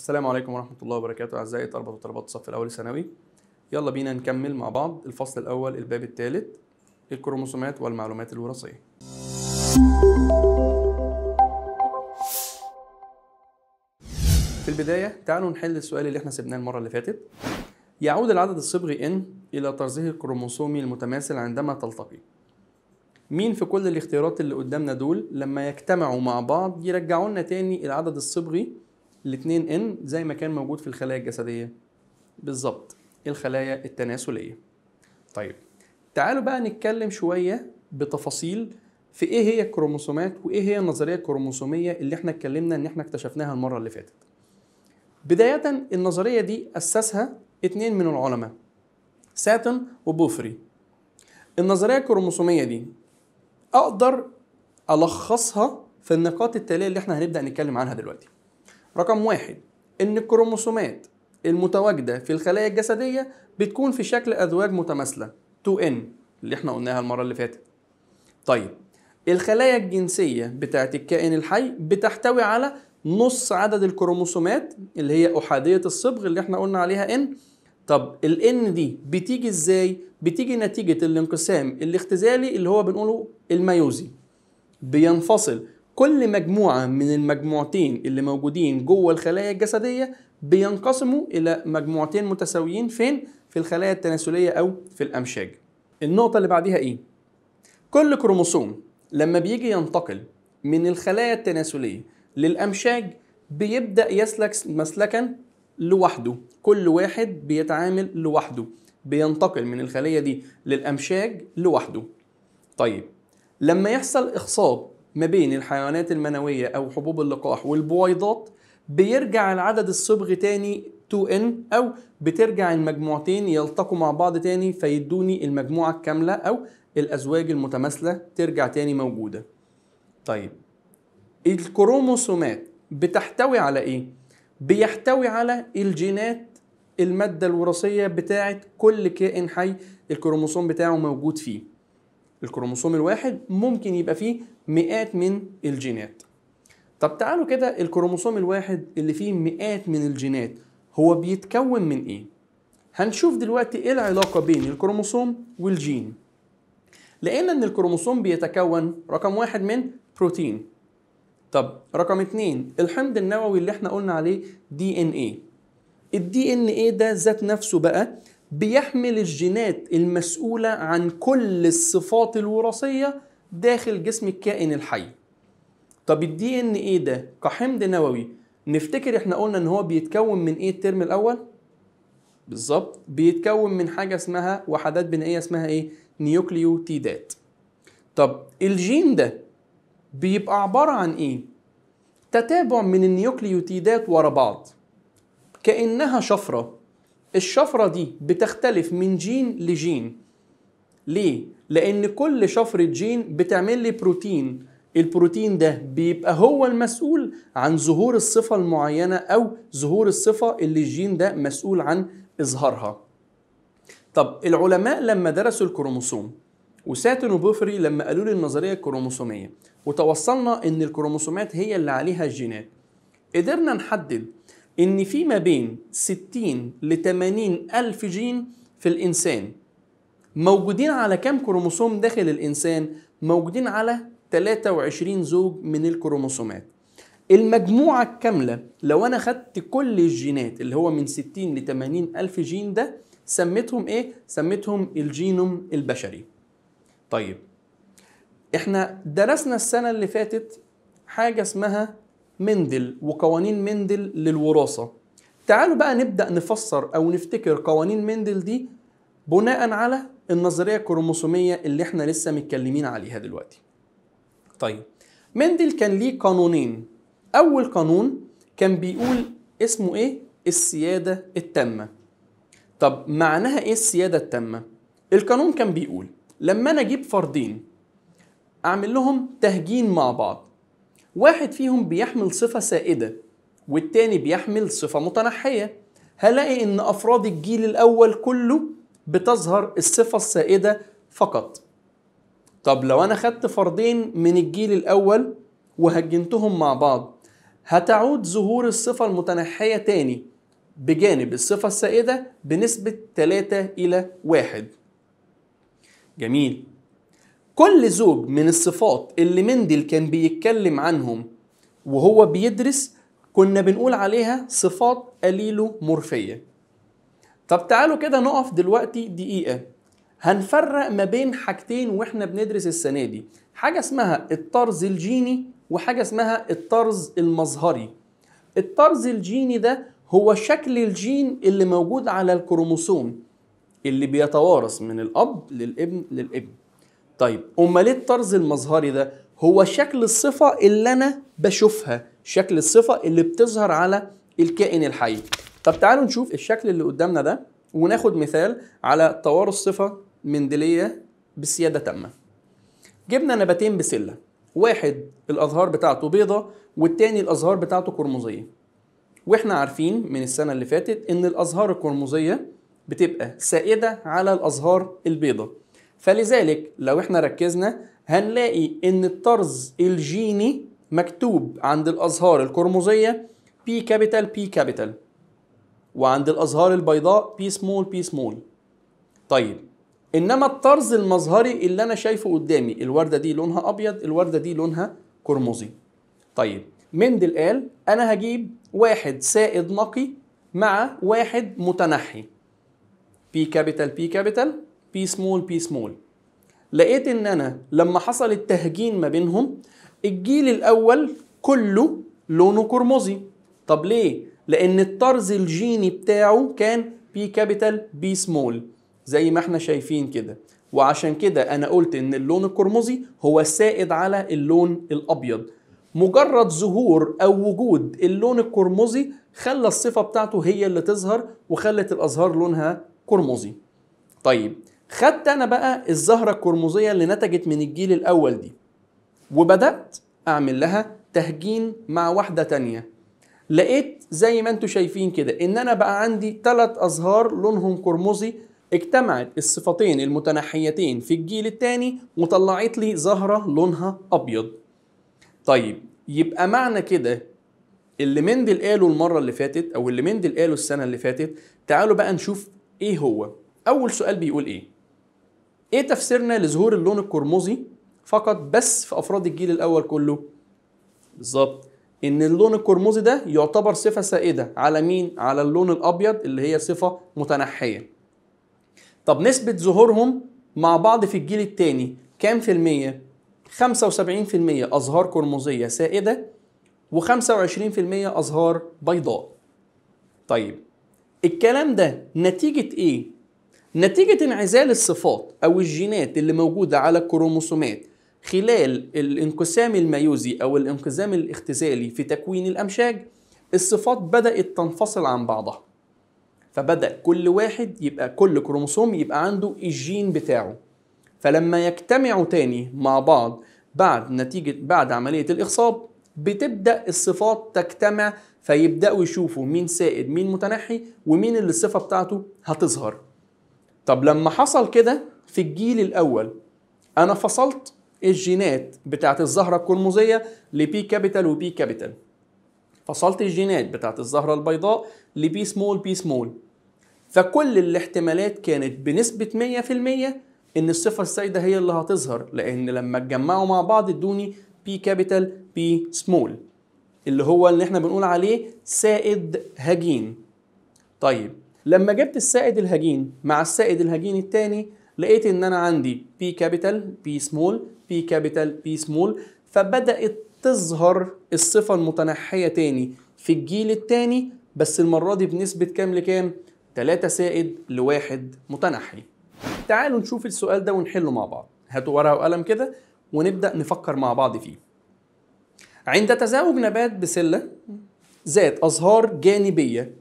السلام عليكم ورحمة الله وبركاته أعزائي طلبة وطلبات الصف الأول ثانوي يلا بينا نكمل مع بعض الفصل الأول الباب الثالث الكروموسومات والمعلومات الوراثية في البداية تعالوا نحل السؤال اللي احنا سبناه المرة اللي فاتت يعود العدد الصبغي N إلى ترزيه الكروموسومي المتماثل عندما تلتقي مين في كل الاختيارات اللي قدامنا دول لما يجتمعوا مع بعض يرجعوا لنا تاني العدد الصبغي الاثنين ان زي ما كان موجود في الخلايا الجسديه بالظبط الخلايا التناسليه طيب تعالوا بقى نتكلم شويه بتفاصيل في ايه هي الكروموسومات وايه هي النظريه الكروموسوميه اللي احنا اتكلمنا ان احنا اكتشفناها المره اللي فاتت بدايه النظريه دي اسسها اثنين من العلماء ساتن وبوفري النظريه الكروموسوميه دي اقدر الخصها في النقاط التاليه اللي احنا هنبدا نتكلم عنها دلوقتي رقم واحد إن الكروموسومات المتواجدة في الخلايا الجسدية بتكون في شكل أزواج متماثلة 2N اللي احنا قلناها المرة اللي فاتت طيب الخلايا الجنسية بتاعت الكائن الحي بتحتوي على نص عدد الكروموسومات اللي هي أحادية الصبغ اللي احنا قلنا عليها N طب ال N دي بتيجي ازاي؟ بتيجي نتيجة الانقسام الاختزالي اللي هو بنقوله الميوزي بينفصل كل مجموعة من المجموعتين اللي موجودين جوه الخلايا الجسدية بينقسموا إلى مجموعتين متساويين فين؟ في الخلايا التناسلية أو في الأمشاج. النقطة اللي بعديها إيه؟ كل كروموسوم لما بيجي ينتقل من الخلايا التناسلية للأمشاج بيبدأ يسلك مسلكا لوحده، كل واحد بيتعامل لوحده، بينتقل من الخلية دي للأمشاج لوحده. طيب لما يحصل إخصاب ما بين الحيوانات المنوية أو حبوب اللقاح والبويضات بيرجع العدد الصبغ تاني 2N أو بترجع المجموعتين يلتقوا مع بعض تاني فيدوني المجموعة الكاملة أو الأزواج المتماثلة ترجع تاني موجودة طيب الكروموسومات بتحتوي على إيه؟ بيحتوي على الجينات المادة الوراثية بتاعة كل كائن حي الكروموسوم بتاعه موجود فيه الكروموسوم الواحد ممكن يبقى فيه مئات من الجينات طب تعالوا كده الكروموسوم الواحد اللي فيه مئات من الجينات هو بيتكون من ايه هنشوف دلوقتي ايه العلاقه بين الكروموسوم والجين لقينا ان الكروموسوم بيتكون رقم واحد من بروتين طب رقم اتنين الحمض النووي اللي احنا قلنا عليه دي ان ايه الدي ان ايه ده ذات نفسه بقى بيحمل الجينات المسؤولة عن كل الصفات الوراثية داخل جسم الكائن الحي طب الدي ان ايه ده كحمض نووي نفتكر احنا قلنا ان هو بيتكون من ايه الترم الاول بالظبط بيتكون من حاجه اسمها وحدات بنائيه اسمها ايه نيوكليوتيدات طب الجين ده بيبقى عباره عن ايه تتابع من النيوكليوتيدات ورا بعض كانها شفره الشفرة دي بتختلف من جين لجين ليه؟ لأن كل شفرة جين بتعمل لي بروتين البروتين ده بيبقى هو المسؤول عن ظهور الصفة المعينة أو ظهور الصفة اللي الجين ده مسؤول عن إظهارها طب العلماء لما درسوا الكروموسوم وساتن وبوفري لما قالوا لي النظرية الكروموسومية وتوصلنا إن الكروموسومات هي اللي عليها الجينات قدرنا نحدد إن في ما بين 60 ل 80 ألف جين في الإنسان موجودين على كم كروموسوم داخل الإنسان؟ موجودين على 23 زوج من الكروموسومات المجموعة الكاملة لو أنا خدت كل الجينات اللي هو من 60 ل 80 ألف جين ده سميتهم إيه؟ سميتهم الجينوم البشري طيب إحنا درسنا السنة اللي فاتت حاجة اسمها مندل وقوانين مندل للوراثة تعالوا بقى نبدأ نفسر أو نفتكر قوانين مندل دي بناء على النظرية الكروموسومية اللي احنا لسه متكلمين عليها دلوقتي طيب مندل كان ليه قانونين أول قانون كان بيقول اسمه ايه السيادة التامة طب معناها ايه السيادة التامة القانون كان بيقول لما انا اجيب فردين اعمل لهم تهجين مع بعض واحد فيهم بيحمل صفة سائدة والتاني بيحمل صفة متنحية هلاقي إن أفراد الجيل الأول كله بتظهر الصفة السائدة فقط طب لو أنا خدت فردين من الجيل الأول وهجنتهم مع بعض هتعود ظهور الصفة المتنحية تاني بجانب الصفة السائدة بنسبة 3 إلى 1 جميل كل زوج من الصفات اللي مندل كان بيتكلم عنهم وهو بيدرس كنا بنقول عليها صفات مورفيه طب تعالوا كده نقف دلوقتي دقيقة هنفرق ما بين حاجتين واحنا بندرس السنة دي حاجة اسمها الطرز الجيني وحاجة اسمها الطرز المظهري الطرز الجيني ده هو شكل الجين اللي موجود على الكروموسوم اللي بيتوارث من الأب للابن للابن طيب امال ايه الطرز المظهري ده هو شكل الصفه اللي انا بشوفها شكل الصفه اللي بتظهر على الكائن الحي طب تعالوا نشوف الشكل اللي قدامنا ده وناخد مثال على توارث صفه مندليه بسياده تامه جبنا نباتين بسله واحد الازهار بتاعته بيضه والتاني الازهار بتاعته قرمزيه واحنا عارفين من السنه اللي فاتت ان الازهار القرمزيه بتبقى سائده على الازهار البيضه فلذلك لو احنا ركزنا هنلاقي ان الطرز الجيني مكتوب عند الازهار القرمزيه بي كابيتال بي كابيتال وعند الازهار البيضاء بي سمول بي سمول طيب انما الطرز المظهري اللي انا شايفه قدامي الورده دي لونها ابيض الورده دي لونها قرمزي طيب مندل قال انا هجيب واحد سائد نقي مع واحد متنحي بي كابيتال بي كابيتال بي سمول بي سمول لقيت ان انا لما حصل التهجين ما بينهم الجيل الاول كله لونه قرمزي طب ليه لان الطرز الجيني بتاعه كان بي كابيتال بي سمول زي ما احنا شايفين كده وعشان كده انا قلت ان اللون القرمزي هو سائد على اللون الابيض مجرد ظهور او وجود اللون القرمزي خلى الصفه بتاعته هي اللي تظهر وخلت الازهار لونها قرمزي طيب خدت انا بقى الزهره القرمزيه اللي نتجت من الجيل الاول دي وبدات اعمل لها تهجين مع واحده تانية لقيت زي ما انتم شايفين كده ان انا بقى عندي ثلاث ازهار لونهم قرمزي اجتمعت الصفتين المتناحيتين في الجيل الثاني وطلعت لي زهره لونها ابيض طيب يبقى معنى كده اللي مندل قاله المره اللي فاتت او اللي مندل قاله السنه اللي فاتت تعالوا بقى نشوف ايه هو اول سؤال بيقول ايه ايه تفسيرنا لظهور اللون القرمزي فقط بس في افراد الجيل الاول كله بالظبط ان اللون القرمزي ده يعتبر صفه سائده على مين على اللون الابيض اللي هي صفه متنحيه طب نسبه ظهورهم مع بعض في الجيل الثاني كام في المية 75% أزهار قرمزية سائدة و25% أزهار بيضاء طيب الكلام ده نتيجة إيه نتيجة انعزال الصفات أو الجينات اللي موجودة على الكروموسومات خلال الانقسام الميوزي أو الانقسام الاختزالي في تكوين الأمشاج الصفات بدأت تنفصل عن بعضها فبدأ كل واحد يبقى كل كروموسوم يبقى عنده الجين بتاعه فلما يجتمعوا تاني مع بعض بعد نتيجة بعد عملية الإخصاب بتبدأ الصفات تجتمع فيبدأوا يشوفوا مين سائد مين متنحي ومين اللي الصفة بتاعته هتظهر طب لما حصل كده في الجيل الاول انا فصلت الجينات بتاعت الزهره القرمزيه لبي كابيتال وبي كابيتال فصلت الجينات بتاعت الزهره البيضاء لبي سمول بي سمول فكل الاحتمالات كانت بنسبه 100% ان الصفه السائده هي اللي هتظهر لان لما اتجمعوا مع بعض ادوني بي كابيتال بي سمول اللي هو اللي احنا بنقول عليه سائد هجين طيب لما جبت السائد الهجين مع السائد الهجين الثاني لقيت ان انا عندي بي كابيتال بي سمول بي كابيتال بي سمول فبدات تظهر الصفه المتنحيه تاني في الجيل الثاني بس المره دي بنسبه كام لكام 3 سائد لواحد متنحي تعالوا نشوف السؤال ده ونحله مع بعض هاتوا ورقه وقلم كده ونبدا نفكر مع بعض فيه عند تزاوج نبات بسله ذات ازهار جانبيه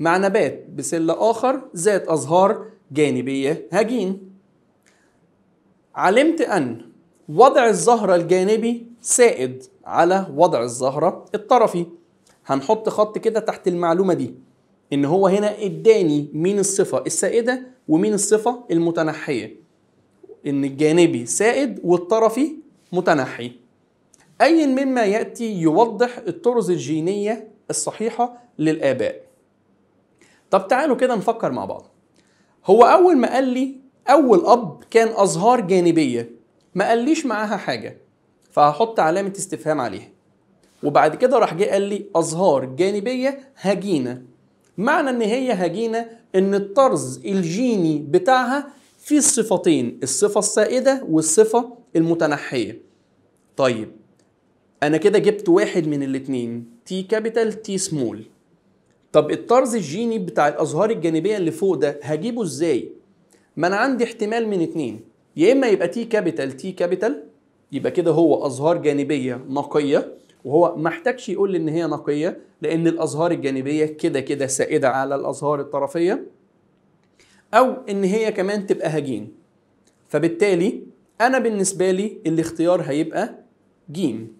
مع نبات بسلة آخر ذات أزهار جانبية هجين علمت أن وضع الزهرة الجانبي سائد على وضع الزهرة الطرفي هنحط خط كده تحت المعلومة دي إن هو هنا إداني مين الصفة السائدة ومين الصفة المتنحية إن الجانبي سائد والطرفي متنحي أي مما يأتي يوضح الطرز الجينية الصحيحة للآباء طب تعالوا كده نفكر مع بعض هو اول ما قال لي اول اب كان ازهار جانبيه ما قاليش معاها حاجه فهحط علامه استفهام عليها وبعد كده راح جه قال لي ازهار جانبيه هجينه معنى ان هي هجينه ان الطرز الجيني بتاعها فيه الصفتين الصفه السائده والصفه المتنحيه طيب انا كده جبت واحد من الاتنين تي كابيتال تي سمول طب الطرز الجيني بتاع الأزهار الجانبية اللي فوق ده هجيبه إزاي؟ ما أنا عندي احتمال من اتنين يا إما يبقى تي كابيتال تي كابيتال يبقى كده هو أزهار جانبية نقية وهو ما احتاجش يقول لي إن هي نقية لأن الأزهار الجانبية كده كده سائدة على الأزهار الطرفية أو إن هي كمان تبقى هجين فبالتالي أنا بالنسبة لي الاختيار هيبقى جيم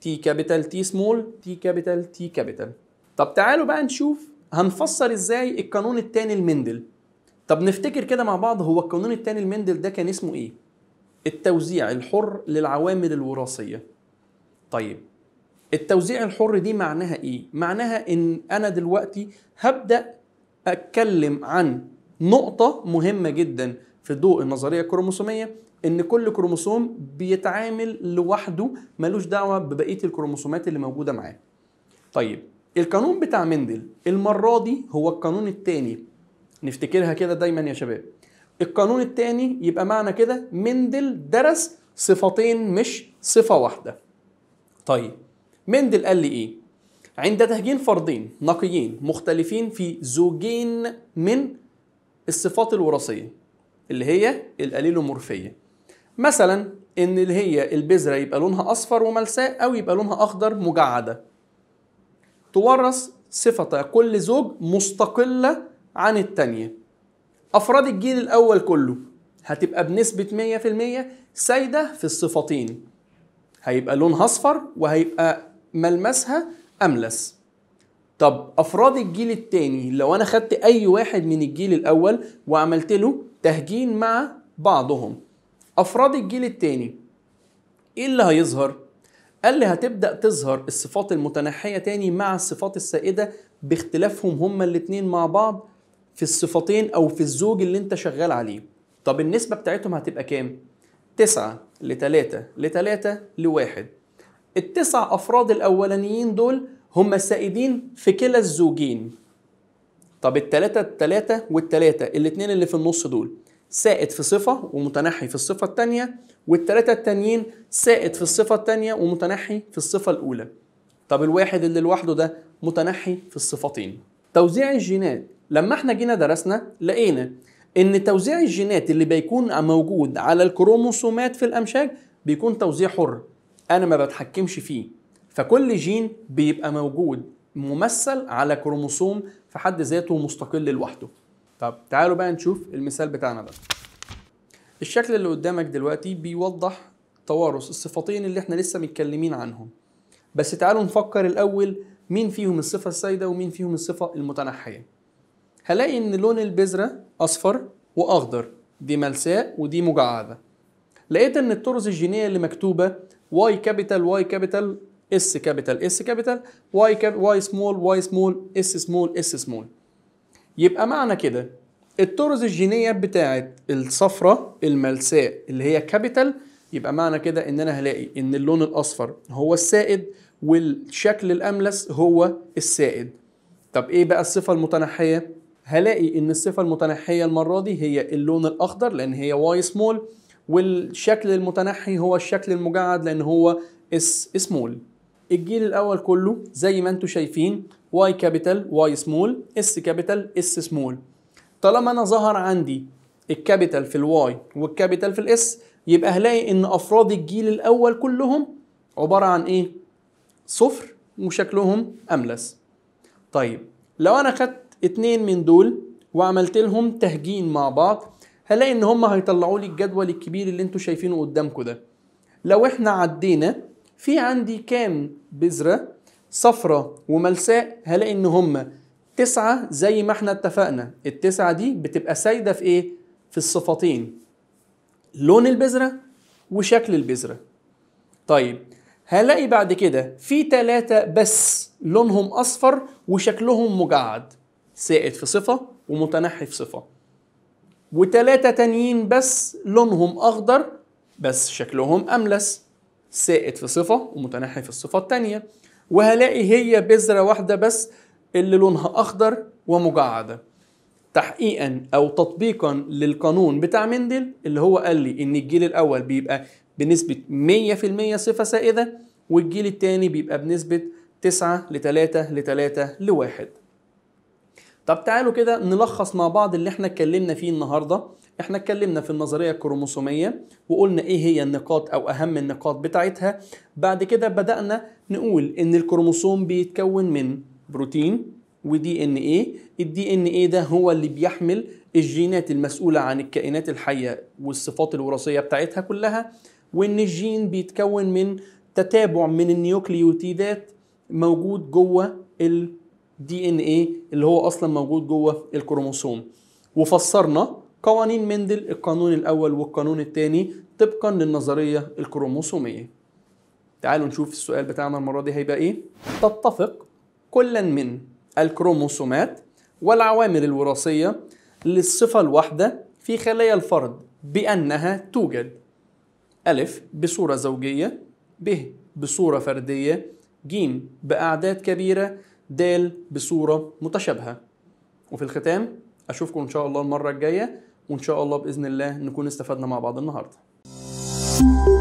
تي كابيتال تي سمول تي كابيتال تي كابيتال طب تعالوا بقى نشوف هنفسر ازاي القانون الثاني لمندل طب نفتكر كده مع بعض هو القانون الثاني لمندل ده كان اسمه ايه التوزيع الحر للعوامل الوراثيه طيب التوزيع الحر دي معناها ايه معناها ان انا دلوقتي هبدا اتكلم عن نقطه مهمه جدا في ضوء النظريه الكروموسوميه ان كل كروموسوم بيتعامل لوحده ملوش دعوه ببقيه الكروموسومات اللي موجوده معاه طيب القانون بتاع مندل المرة دي هو القانون التاني نفتكرها كده دايما يا شباب القانون التاني يبقى معنى كده مندل درس صفتين مش صفة واحدة طيب مندل قال لي ايه عند تهجين فردين نقيين مختلفين في زوجين من الصفات الوراثية اللي هي الاليلومورفية مثلا ان اللي هي البذرة يبقى لونها اصفر وملساء او يبقى لونها اخضر مجعدة تورث صفة كل زوج مستقلة عن التانية أفراد الجيل الأول كله هتبقى بنسبة 100% سيدة في الصفتين هيبقى لونها أصفر وهيبقى ملمسها أملس طب أفراد الجيل التاني لو أنا خدت أي واحد من الجيل الأول وعملت له تهجين مع بعضهم أفراد الجيل التاني إيه اللي هيظهر؟ قال لي هتبدا تظهر الصفات المتنحيه تاني مع الصفات السائده باختلافهم هما الاثنين مع بعض في الصفتين او في الزوج اللي انت شغال عليه طب النسبه بتاعتهم هتبقى كام 9 ل 3 ل 3 ل 1 التسع افراد الاولانيين دول هما سائدين في كلا الزوجين طب التلاتة التلاتة والتلاتة الاتنين اللي في النص دول سائد في صفة ومتنحي في الصفة الثانية والثلاثة التانيين سائد في الصفة الثانية ومتنحي في الصفة الأولى طب الواحد اللي لوحده ده متنحي في الصفتين توزيع الجينات لما احنا جينا درسنا لقينا ان توزيع الجينات اللي بيكون موجود على الكروموسومات في الامشاج بيكون توزيع حر انا ما بتحكمش فيه فكل جين بيبقى موجود ممثل على كروموسوم في حد ذاته مستقل لوحده طب تعالوا بقى نشوف المثال بتاعنا بقى الشكل اللي قدامك دلوقتي بيوضح توارث الصفتين اللي احنا لسه متكلمين عنهم بس تعالوا نفكر الاول مين فيهم الصفه السائده ومين فيهم الصفه المتنحيه هلاقي ان لون البذره اصفر واخضر دي ملساء ودي مجعده لقيت ان الطرز الجينيه اللي مكتوبه واي كابيتال واي كابيتال اس كابيتال اس كابيتال واي واي سمول واي سمول اس سمول اس سمول يبقى معنى كده الطرز الجينيه بتاعه الصفرة الملساء اللي هي كابيتال يبقى معنى كده ان انا هلاقي ان اللون الاصفر هو السائد والشكل الاملس هو السائد طب ايه بقى الصفه المتنحيه هلاقي ان الصفه المتنحيه المره دي هي اللون الاخضر لان هي واي سمول والشكل المتنحي هو الشكل المجعد لان هو اس سمول الجيل الاول كله زي ما انتم شايفين واي كابيتال واي سمول اس كابيتال اس سمول طالما انا ظهر عندي الكابيتال في الواي والكابيتال في الاس يبقى هلاقي ان افراد الجيل الاول كلهم عباره عن ايه صفر وشكلهم املس طيب لو انا خدت اتنين من دول وعملت لهم تهجين مع بعض هلاقي ان هم هيطلعوا لي الجدول الكبير اللي انتم شايفينه قدامكم ده لو احنا عدينا في عندي كام بذرة صفرة وملساء هلاقي ان هما تسعة زي ما احنا اتفقنا التسعة دي بتبقى سايدة في ايه؟ في الصفتين لون البذرة وشكل البذرة طيب هلاقي بعد كده في تلاتة بس لونهم أصفر وشكلهم مجعد سائد في صفة ومتنحي في صفة وتلاتة تانيين بس لونهم أخضر بس شكلهم أملس سائد في صفة ومتناحي في الصفة التانية وهلاقي هي بذرة واحدة بس اللي لونها أخضر ومجعدة تحقيقا أو تطبيقا للقانون بتاع مندل اللي هو قال لي إن الجيل الأول بيبقى بنسبة 100% صفة سائدة والجيل التاني بيبقى بنسبة 9 ل 3 ل 3 ل 1 طب تعالوا كده نلخص مع بعض اللي احنا اتكلمنا فيه النهارده احنا اتكلمنا في النظريه الكروموسوميه وقلنا ايه هي النقاط او اهم النقاط بتاعتها بعد كده بدانا نقول ان الكروموسوم بيتكون من بروتين ودي ان ايه الدي ان ايه ده هو اللي بيحمل الجينات المسؤوله عن الكائنات الحيه والصفات الوراثيه بتاعتها كلها وان الجين بيتكون من تتابع من النيوكليوتيدات موجود جوه الدي ان ايه اللي هو اصلا موجود جوه الكروموسوم وفسرنا قوانين مندل القانون الأول والقانون الثاني طبقا للنظرية الكروموسومية تعالوا نشوف السؤال بتاعنا المرة دي هيبقى إيه تتفق كلا من الكروموسومات والعوامل الوراثية للصفة الواحدة في خلايا الفرد بأنها توجد ألف بصورة زوجية ب بصورة فردية ج بأعداد كبيرة د بصورة متشابهة وفي الختام أشوفكم إن شاء الله المرة الجاية وان شاء الله باذن الله نكون استفدنا مع بعض النهارده